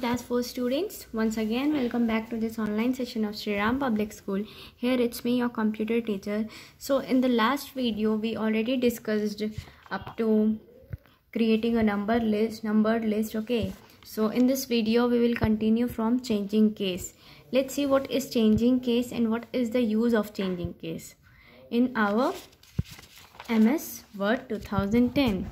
class 4 students once again welcome back to this online session of Sri Ram Public School here it's me your computer teacher so in the last video we already discussed up to creating a number list numbered list okay so in this video we will continue from changing case let's see what is changing case and what is the use of changing case in our MS Word 2010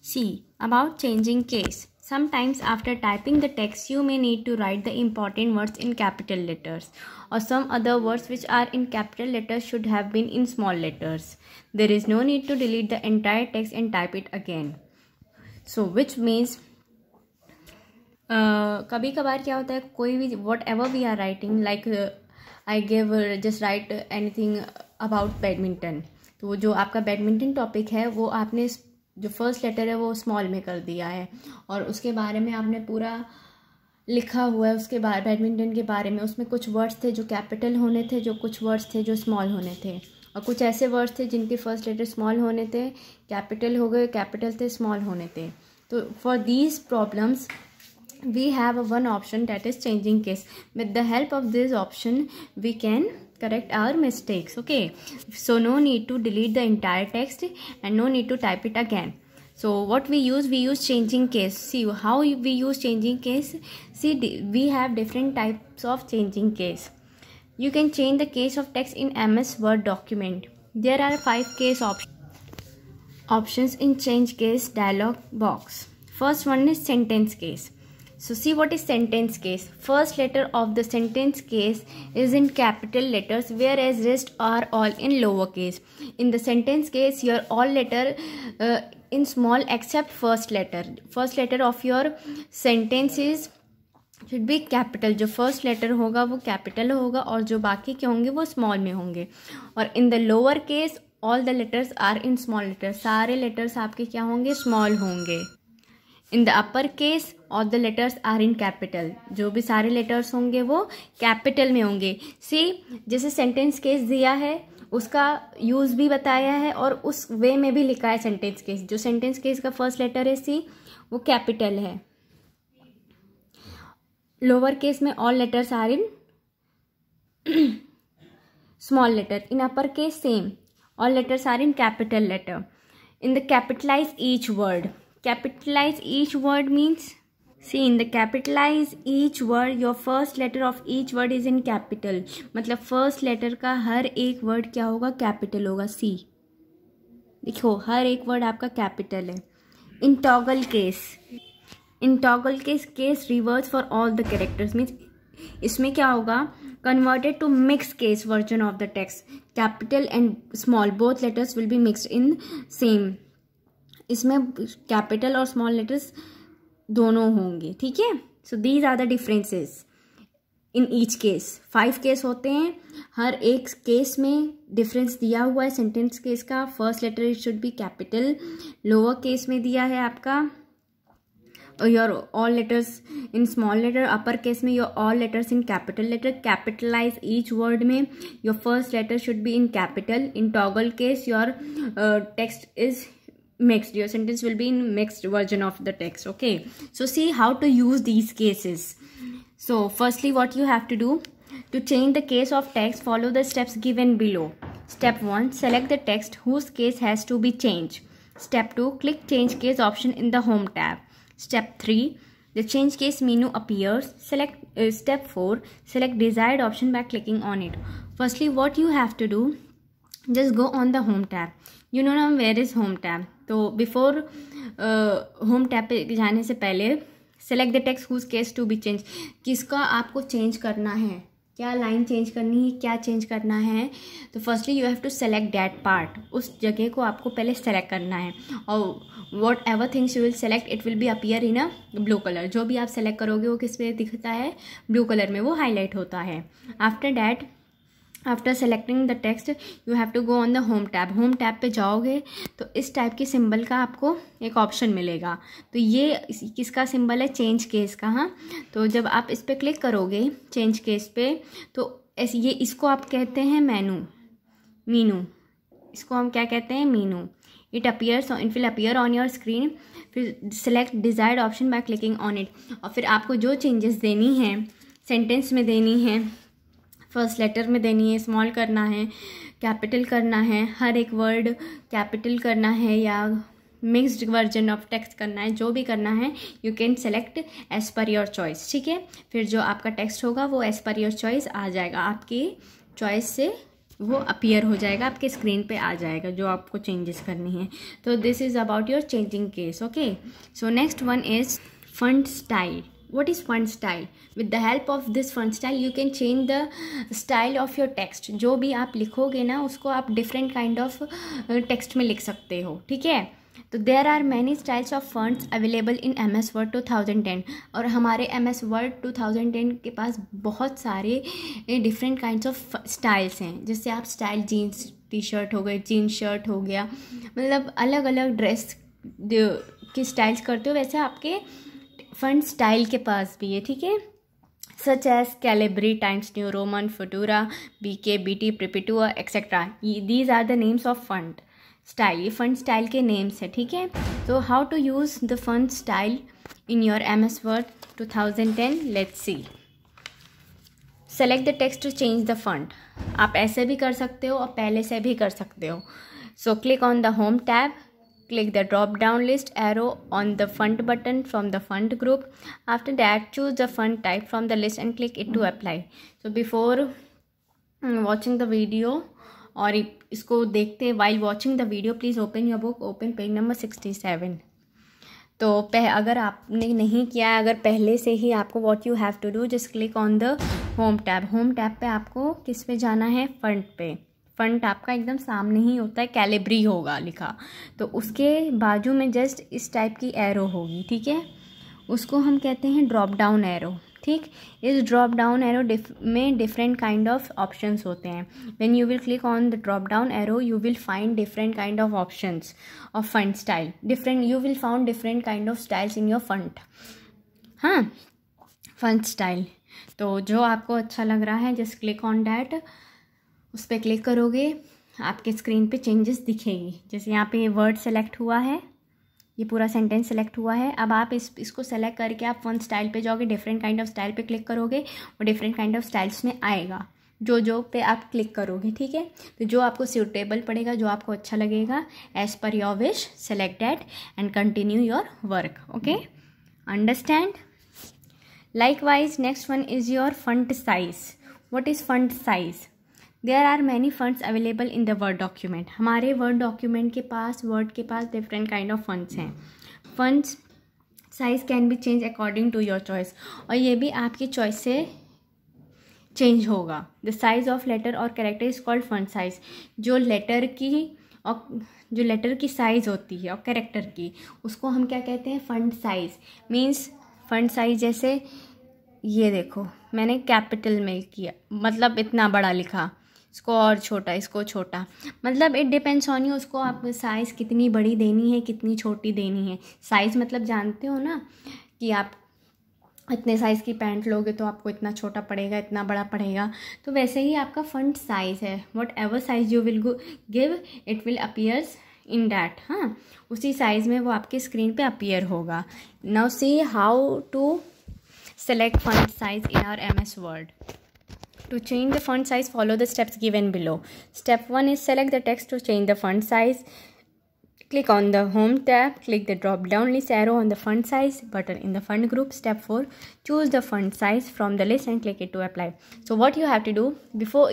see about changing case Sometimes after typing the text you may need to write the important words in capital letters or some other words which are in capital letters should have been in small letters. There is no need to delete the entire text and type it again. So which means uh, कभी कभार क्या होता है कोई भी whatever we are writing like I give just write any anything about badminton तो जो आपका बैडमिंटन टॉपिक है वो आपने जो फर्स्ट लेटर है वो स्मॉल में कर दिया है और उसके बारे में आपने पूरा लिखा हुआ है उसके बारे बैडमिंटन के बारे में उसमें कुछ वर्ड्स थे जो कैपिटल होने थे जो कुछ वर्ड्स थे जो स्मॉल होने थे और कुछ ऐसे वर्ड्स थे जिनके फर्स्ट लेटर स्मॉल होने थे कैपिटल हो गए कैपिटल थे स्मॉल होने थे तो for these problems have a one option that is changing case with the help of this option we can correct our mistakes okay so no need to delete the entire text and no need to type it again so what we use we use changing case see how we use changing case see we have different types of changing case you can change the case of text in ms word document there are five case options options in change case dialog box first one is sentence case So see what is sentence case. First letter of the sentence case is in capital letters whereas rest are all in lower case In the sentence case your all letter uh, in small except first letter. First letter of your sentence is should be capital जो first letter होगा वो capital होगा और जो बाकी के होंगे वो small में होंगे और in the lower case all the letters are in small letters सारे letters आपके क्या होंगे small होंगे इन द अपर केस और the letters are in capital जो भी सारे लेटर्स होंगे वो कैपिटल में होंगे सी जैसे सेंटेंस केस दिया है उसका यूज़ भी बताया है और उस वे में भी लिखा है सेंटेंस केस जो सेंटेंस केस का फर्स्ट लेटर है सी वो कैपिटल है लोअर केस में all letters are in small letter in upper case same all letters are in capital letter in the capitalize each word capitalize each word means see in the capitalize each word your first letter of each word is in capital मतलब first letter का हर एक word क्या होगा capital होगा C देखो हर एक word आपका capital है in toggle case in toggle case case reverse for all the characters means इसमें क्या होगा converted to mix case version of the text capital and small both letters will be mixed in same इसमें capital और small letters दोनों होंगे ठीक है so these are the differences in each case five case होते हैं हर एक case में डिफरेंस दिया हुआ है सेंटेंस केस का first letter it should be capital lower case में दिया है आपका your all letters in small letter upper case में your all letters in capital letter capitalize each word में your first letter should be in capital in toggle case your text is mixed your sentence will be in mixed version of the text okay so see how to use these cases so firstly what you have to do to change the case of text follow the steps given below step 1 select the text whose case has to be changed step 2 click change case option in the home tab step 3 the change case menu appears select uh, step 4 select desired option by clicking on it firstly what you have to do just go on the home tab you know नाम where is home tab तो before home tab पे जाने से पहले select the text whose case to be change किसका आपको change करना है क्या लाइन चेंज करनी है क्या चेंज करना है तो firstly you have to select that part उस जगह को आपको पहले सेलेक्ट करना है और whatever things you will select it will be appear in a blue colour जो भी आप सेलेक्ट करोगे वो किस पे दिखता है ब्लू कलर में वो हाईलाइट होता है after that after selecting the text you have to go on the home tab home tab पे जाओगे तो इस टाइप के सिंबल का आपको एक ऑप्शन मिलेगा तो ये किसका सिंबल है चेंज केस का हाँ तो जब आप इस पर क्लिक करोगे चेंज केस पे तो ऐसे ये इसको आप कहते हैं मेनू मीनू इसको हम क्या कहते हैं menu it appears it will appear on your screen फिर select desired option by clicking on it और फिर आपको जो चेंजेस देनी है सेंटेंस में देनी है फर्स्ट लेटर में देनी है स्मॉल करना है कैपिटल करना है हर एक वर्ड कैपिटल करना है या मिक्सड वर्जन ऑफ टेक्स्ट करना है जो भी करना है you can select as per your choice ठीक है फिर जो आपका टेक्स्ट होगा वो एज पर योर चॉइस आ जाएगा आपकी चॉइस से वो अपीयर हो जाएगा आपके स्क्रीन पे आ जाएगा जो आपको चेंजेस करनी है तो this is about your changing case okay so next one is font style what is font style with the help of this font style you can change the style of your text जो भी आप लिखोगे ना उसको आप different kind of uh, text में लिख सकते हो ठीक है तो there are many styles of fonts available in M S Word two thousand ten और हमारे M S Word two thousand ten के पास बहुत सारे डिफरेंट काइंड ऑफ स्टाइल्स हैं जैसे आप स्टाइल जीन्स टी शर्ट हो गए जीन्स शर्ट हो गया मतलब अलग अलग ड्रेस के स्टाइल्स करते हो वैसे आपके फंड स्टाइल के पास भी है ठीक है such as Calibri Times New Roman Futura B K B T Perpetua etcetera these are the names of font style ये फंड स्टाइल के नेम्स है ठीक है तो how to use the font style in your M S Word two thousand ten let see select the text to change the font आप ऐसे भी कर सकते हो और पहले से भी कर सकते हो so click on the home tab click the drop down list arrow on the fund button from the fund group after that choose the fund type from the list and click it to apply so before watching the video or isko dekhte while watching the video please open your book open page number 67 तो पह अगर आपने नहीं किया अगर पहले से ही आपको what you have to do just click on the home tab home tab पे आपको किस पे जाना है फंड पे फ्रंट आपका एकदम सामने ही होता है कैलेबरी होगा लिखा तो उसके बाजू में जस्ट इस टाइप की एरो होगी ठीक है उसको हम कहते हैं ड्रॉप डाउन एरो ठीक इस ड्रॉप डाउन एरो में डिफरेंट काइंड ऑफ ऑप्शंस होते हैं when you will click on the drop down arrow you will find different kind of options of font style different you will found different kind of styles in your font हाँ font style तो जो आपको अच्छा लग रहा है just click on that उस पर क्लिक करोगे आपके स्क्रीन पे चेंजेस दिखेगी जैसे यहाँ पे वर्ड सेलेक्ट हुआ है ये पूरा सेंटेंस सेलेक्ट हुआ है अब आप इस इसको सेलेक्ट करके आप वन स्टाइल पे जाओगे डिफरेंट काइंड ऑफ स्टाइल पे क्लिक करोगे और डिफरेंट काइंड ऑफ स्टाइल्स में आएगा जो जो पे आप क्लिक करोगे ठीक है तो जो आपको सूटेबल पड़ेगा जो आपको अच्छा लगेगा as per your wish select it and continue your work okay understand likewise next one is your font size what is font size there are many fonts available in the word document हमारे word document के पास word के पास different kind of fonts हैं fonts size can be change according to your choice और ये भी आपकी चॉइस से चेंज होगा द साइज ऑफ लेटर और character is called font size जो लेटर की और जो लेटर की साइज़ होती है और कैरेक्टर की उसको हम क्या कहते हैं font size means font size जैसे ये देखो मैंने कैपिटल में किया मतलब इतना बड़ा लिखा इसको और छोटा इसको छोटा मतलब इट डिपेंड्स ऑन यू उसको आप साइज़ कितनी बड़ी देनी है कितनी छोटी देनी है साइज़ मतलब जानते हो ना कि आप इतने साइज़ की पैंट लोगे तो आपको इतना छोटा पड़ेगा इतना बड़ा पड़ेगा तो वैसे ही आपका फंड साइज़ है whatever size you will give it will appears in that हाँ उसी साइज़ में वो आपके स्क्रीन पे अपीयर होगा now see how to select font size in our M S Word To change the font size, follow the steps given below. Step 1 is select the text to change the font size. Click on the Home tab, click the drop down list arrow on the font size button in the font group. Step 4, choose the font size from the list and click it to apply. So what you have to do before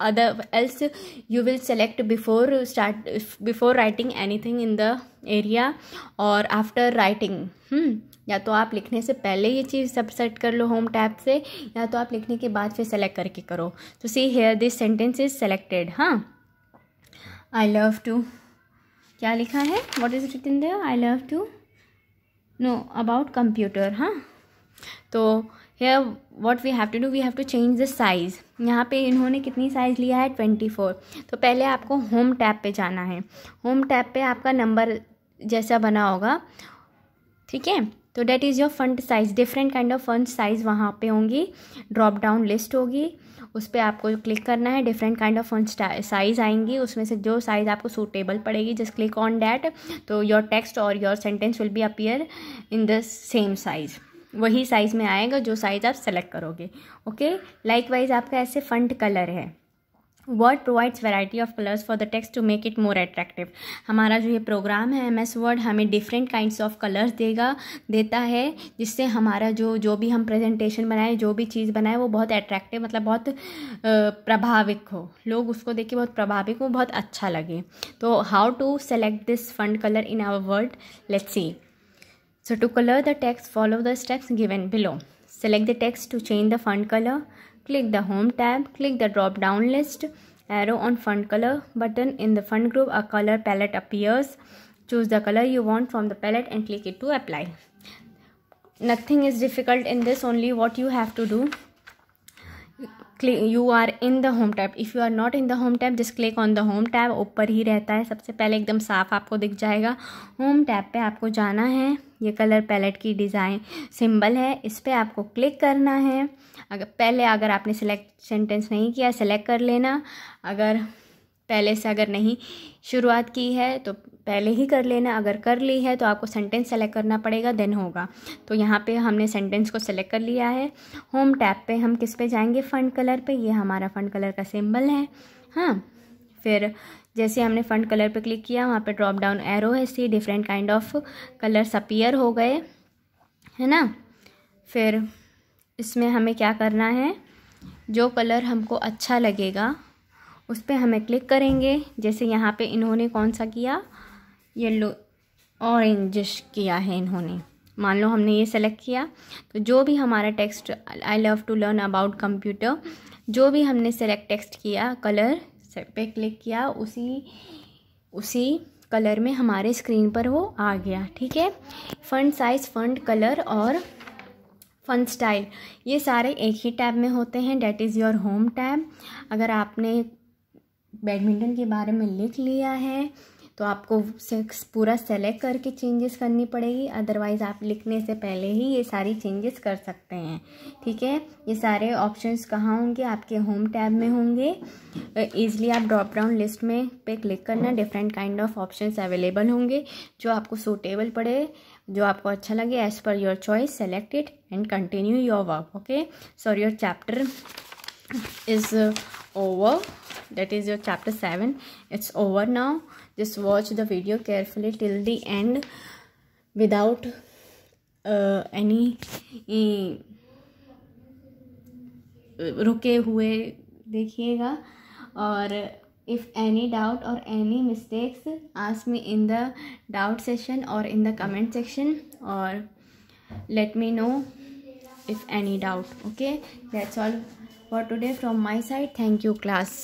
other else you will select before start before writing anything in the area or after writing hmm या तो आप लिखने से पहले ये चीज़ सब set कर लो home tab से या तो आप लिखने के बाद फिर सेलेक्ट करके करो तो see here this sentence is selected हाँ आई लव टू क्या लिखा है what is written in I love to know about computer हाँ तो here what we have to do we have to change the size यहाँ पे इन्होंने कितनी साइज़ लिया है ट्वेंटी फोर तो पहले आपको होम टैब पे जाना है होम टैब पे आपका नंबर जैसा बना होगा ठीक है तो that is your font size different kind of font size वहाँ पे होंगी ड्रॉप डाउन लिस्ट होगी उस पर आपको क्लिक करना है different kind of font size आएंगी उसमें से जो साइज़ आपको सूटेबल पड़ेगी जस्ट क्लिक ऑन डैट तो योर टेक्स्ट और your sentence will be appear in the same size वही साइज़ में आएगा जो साइज़ आप सेलेक्ट करोगे ओके लाइक वाइज आपका ऐसे फंड कलर है word provides variety of colours for the text to make it more attractive हमारा जो ये प्रोग्राम है एम एस वर्ड हमें डिफरेंट काइंड्स ऑफ कलर्स देगा देता है जिससे हमारा जो जो भी हम प्रेजेंटेशन बनाए जो भी चीज़ बनाए वो बहुत अट्रैक्टिव मतलब बहुत प्रभावित हो लोग उसको देख के बहुत प्रभावित हो बहुत अच्छा लगे तो how to select this font colour in our word let's see so to colour the text follow the steps given below select the text to change the font colour Click the Home tab, click the drop down list arrow on font color button in the font group a color palette appears choose the color you want from the palette and click it to apply nothing is difficult in this only what you have to do click you are in the home tab if you are not in the home tab जिस click on the home tab ऊपर ही रहता है सबसे पहले एकदम साफ आपको दिख जाएगा होम टैब पे आपको जाना है ये कलर पैलेट की डिज़ाइन सिंबल है इस पर आपको क्लिक करना है अगर पहले अगर आपने सिलेक्ट सेंटेंस नहीं किया सेलेक्ट कर लेना अगर पहले से अगर नहीं शुरुआत की है तो पहले ही कर लेना अगर कर ली है तो आपको सेंटेंस सेलेक्ट करना पड़ेगा देन होगा तो यहाँ पे हमने सेंटेंस को सेलेक्ट कर लिया है होम टैप पे हम किस पे जाएंगे फ़ंड कलर पे ये हमारा फ़ंड कलर का सिंबल है हाँ फिर जैसे हमने फ़ंड कलर पे क्लिक किया वहाँ पे ड्रॉप डाउन एरो है see different kind of colours appear हो गए है ना फिर इसमें हमें क्या करना है जो कलर हमको अच्छा लगेगा उस पर हमें क्लिक करेंगे जैसे यहाँ पे इन्होंने कौन सा किया येलो ऑरेंजिश किया है इन्होंने मान लो हमने ये सेलेक्ट किया तो जो भी हमारा text I love to learn about computer जो भी हमने सेलेक्ट टेक्स्ट किया कलर पे क्लिक किया उसी उसी कलर में हमारे स्क्रीन पर वो आ गया ठीक है फंड साइज़ फंड कलर और फन स्टाइल ये सारे एक ही टैब में होते हैं that is your home tab अगर आपने बैडमिंटन के बारे में लिख लिया है तो आपको पूरा सेलेक्ट करके चेंजेस करनी पड़ेगी अदरवाइज़ आप लिखने से पहले ही ये सारी चेंजेस कर सकते हैं ठीक है ये सारे ऑप्शंस कहाँ होंगे आपके होम टैब में होंगे ईजिली आप ड्रॉप डाउन लिस्ट में पे क्लिक करना different kind of options available होंगे जो आपको सूटेबल पड़े जो आपको अच्छा लगे as per your choice selected and continue your work okay sorry your chapter is over that is your chapter 7 it's over now just watch the video carefully till the end without uh, any uh, रुके हुए देखिएगा और if any doubt और any mistakes ask me in the doubt session और in the comment section और let me know if any doubt okay that's all for today from my side thank you class